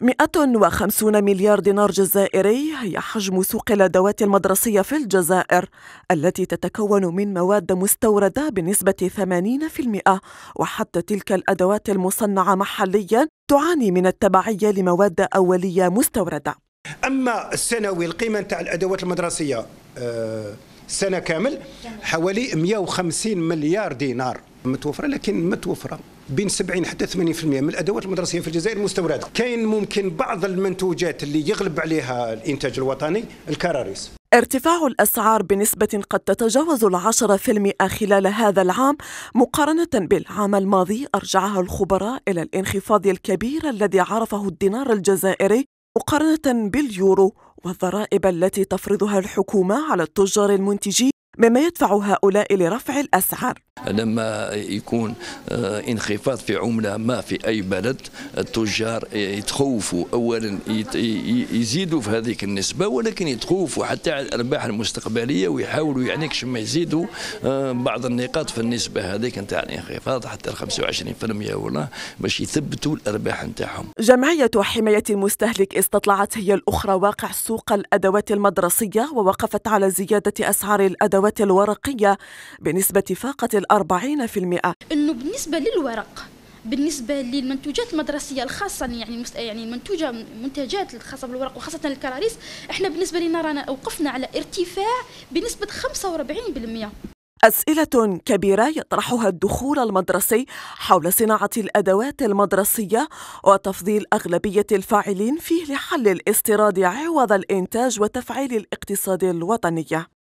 150 مليار دينار جزائري هي حجم سوق الادوات المدرسيه في الجزائر التي تتكون من مواد مستورده بنسبه 80% وحتى تلك الادوات المصنعه محليا تعاني من التبعيه لمواد اوليه مستورده. اما السنوي القيمه نتاع الادوات المدرسيه آه، سنه كامل حوالي 150 مليار دينار متوفره لكن متوفره بين 70 حتى 80% من الادوات المدرسيه في الجزائر مستورده كاين ممكن بعض المنتوجات اللي يغلب عليها الانتاج الوطني الكراريس ارتفاع الأسعار بنسبة قد تتجاوز العشرة في المئة خلال هذا العام مقارنة بالعام الماضي أرجعها الخبراء إلى الانخفاض الكبير الذي عرفه الدينار الجزائري مقارنة باليورو والضرائب التي تفرضها الحكومة على التجار المنتجين مما يدفع هؤلاء لرفع الأسعار لما يكون آه، انخفاض في عملة ما في أي بلد التجار يتخوفوا أولا يزيدوا في هذيك النسبة ولكن يتخوفوا حتى على الأرباح المستقبلية ويحاولوا يعني ما يزيدوا آه، بعض النقاط في النسبة هذيك نتاع الانخفاض حتى 25% ولا باش يثبتوا الأرباح نتاعهم جمعية حماية المستهلك استطلعت هي الأخرى واقع سوق الأدوات المدرسية ووقفت على زيادة أسعار الأدوات الادوات الورقيه بنسبه فاقت الأربعين في المئة انه بالنسبه للورق بالنسبه للمنتوجات المدرسيه الخاصه يعني يعني المنتوجه منتجات الخاصه بالورق وخاصه الكراريس احنا بالنسبه لنا رانا وقفنا على ارتفاع بنسبه 45% أسئلة كبيرة يطرحها الدخول المدرسي حول صناعة الأدوات المدرسية وتفضيل أغلبية الفاعلين فيه لحل الاستيراد عوض الإنتاج وتفعيل الاقتصاد الوطني